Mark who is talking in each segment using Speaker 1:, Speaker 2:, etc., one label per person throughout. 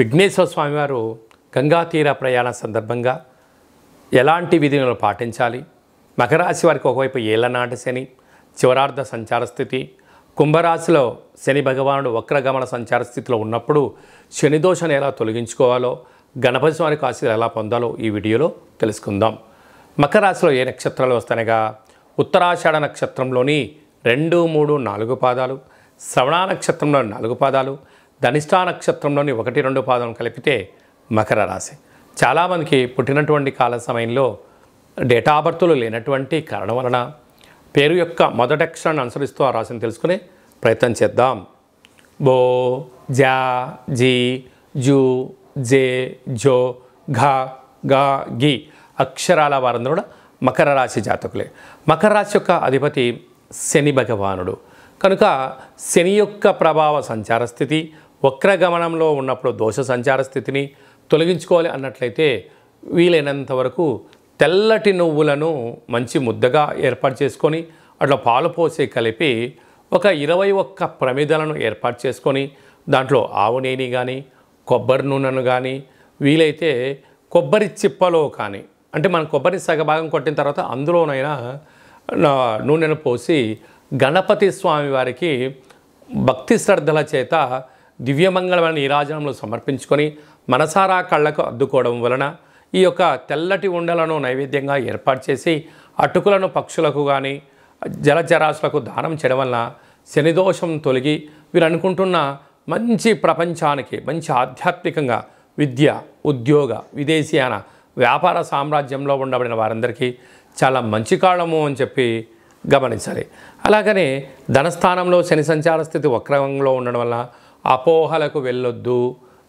Speaker 1: విఘ్నేశ్వర స్వామివారు గంగా తీర ప్రయాణ సందర్భంగా ఎలాంటి విధులను పాటించాలి మకరాశి వారికి ఒకవైపు ఏళ్ళనాటి శని చివరార్ధ సంచార స్థితి కుంభరాశిలో శని భగవానుడు వక్రగమన సంచార స్థితిలో ఉన్నప్పుడు శనిదోషను ఎలా తొలగించుకోవాలో గణపతి స్వామికి ఆశీలు ఎలా పొందాలో ఈ వీడియోలో తెలుసుకుందాం మకరాశిలో ఏ నక్షత్రాలు వస్తానగా ఉత్తరాషాఢ నక్షత్రంలోని రెండు మూడు నాలుగు పాదాలు శ్రవణ నక్షత్రంలో నాలుగు పాదాలు ధనిష్టా నక్షత్రంలోని ఒకటి రెండు పాదం కలిపితే మకర రాశి చాలామందికి పుట్టినటువంటి కాల సమయంలో ఆఫ్ బర్త్లు లేనటువంటి కారణం వలన పేరు యొక్క మొదటి అక్షరాన్ని అనుసరిస్తూ ఆ రాశిని తెలుసుకునే ప్రయత్నం చేద్దాం బో జా జీ జూ జే జో ఘా గా గి అక్షరాల వారందరూ కూడా మకర రాశి జాతకులే మకర రాశి యొక్క అధిపతి శని భగవానుడు కనుక శని యొక్క ప్రభావ సంచార స్థితి వక్రగమనంలో ఉన్నప్పుడు దోష సంచార స్థితిని తొలగించుకోవాలి అన్నట్లయితే వీలైనంత వరకు తెల్లటి నువ్వులను మంచి ముద్దగా ఏర్పాటు చేసుకొని అట్లా పాలు పోసి కలిపి ఒక ఇరవై ఒక్క ప్రమిదలను ఏర్పాటు చేసుకొని దాంట్లో ఆవు నేని కానీ కొబ్బరి నూనెను కానీ వీలైతే కొబ్బరి చిప్పలో కానీ అంటే మనం కొబ్బరి సగభాగం కొట్టిన తర్వాత అందులోనైనా నూనెను పోసి గణపతి స్వామి వారికి భక్తి శ్రద్ధల చేత దివ్యమంగళమైన నీరాజనంలో సమర్పించుకొని మనసారా కళ్ళకు అద్దుకోవడం వలన ఈ యొక్క తెల్లటి ఉండలను నైవేద్యంగా ఏర్పాటు చేసి అటుకులను పక్షులకు కానీ జలచరాశులకు దానం చేయడం వలన శనిదోషం తొలగి వీరు అనుకుంటున్న మంచి ప్రపంచానికి మంచి ఆధ్యాత్మికంగా విద్య ఉద్యోగ విదేశీయాన వ్యాపార సామ్రాజ్యంలో ఉండబడిన వారందరికీ చాలా మంచి కాలము అని చెప్పి గమనించాలి అలాగనే ధనస్థానంలో శని సంచార స్థితి వక్రంలో ఉండడం వల్ల అపోహలకు వెళ్ళొద్దు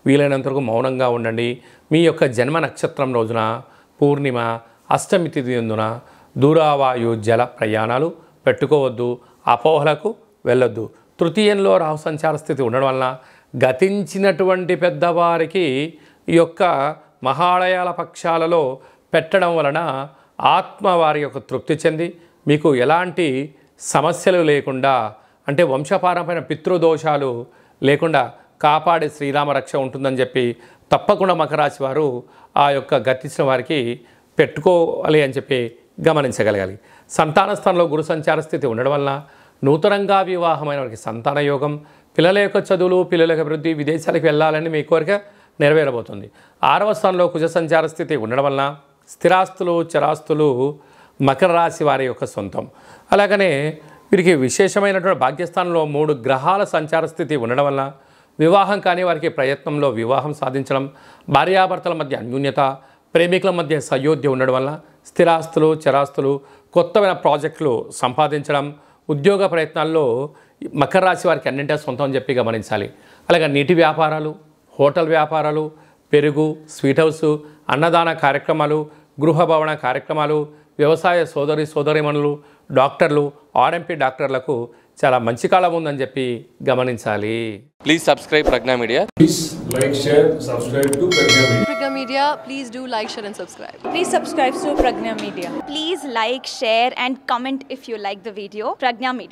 Speaker 1: వీలైనంతవరకు మౌనంగా ఉండండి మీ యొక్క జన్మ నక్షత్రం రోజున పూర్ణిమ అష్టమి తిథి ఎందున దూరావాయు జల ప్రయాణాలు పెట్టుకోవద్దు అపోహలకు వెళ్ళొద్దు తృతీయంలో రాహు సంచార స్థితి ఉండడం వలన గతించినటువంటి పెద్దవారికి ఈ యొక్క మహాలయాల పక్షాలలో పెట్టడం వలన ఆత్మ వారి యొక్క తృప్తి చెంది మీకు ఎలాంటి సమస్యలు లేకుండా అంటే వంశపారంపైన పితృదోషాలు లేకుండా కాపాడే శ్రీరామ రక్ష ఉంటుందని చెప్పి తప్పకుండా మకరాశి వారు ఆ యొక్క గతించిన వారికి పెట్టుకోవాలి అని చెప్పి గమనించగలగాలి సంతాన స్థానంలో గురు సంచార స్థితి ఉండడం వలన నూతనంగా వివాహమైన వారికి సంతాన యోగం పిల్లల యొక్క చదువులు పిల్లల యొక్క అభివృద్ధి విదేశాలకు వెళ్ళాలని మీ కోరిక నెరవేరబోతుంది ఆరవ స్థానంలో కుజ సంచార స్థితి ఉండడం వలన స్థిరాస్తులు చరాస్తులు మకర రాశి వారి యొక్క సొంతం అలాగనే వీరికి విశేషమైనటువంటి భాగ్యస్థానంలో మూడు గ్రహాల సంచార స్థితి ఉండడం వల్ల వివాహం కాని వారికి ప్రయత్నంలో వివాహం సాధించడం భార్యాభర్తల మధ్య అన్యూన్యత ప్రేమికుల మధ్య సయోధ్య ఉండడం వల్ల స్థిరాస్తులు చరాస్తులు కొత్తమైన ప్రాజెక్టులు సంపాదించడం ఉద్యోగ ప్రయత్నాల్లో మకర రాశి వారికి అన్నింటి సొంతం అని చెప్పి గమనించాలి అలాగే నీటి వ్యాపారాలు హోటల్ వ్యాపారాలు పెరుగు స్వీట్ హౌస్ అన్నదాన కార్యక్రమాలు గృహ భవన కార్యక్రమాలు వ్యవసాయ సోదరి సోదరిమణులు డాక్టర్లు ఆర్ఎంపీ డాక్టర్లకు చాలా మంచి కాలం ఉందని చెప్పి గమనించాలి please subscribe Prajna media please like media please do like share and subscribe please subscribe to Prajna media please like share and comment if you like the video Prajna media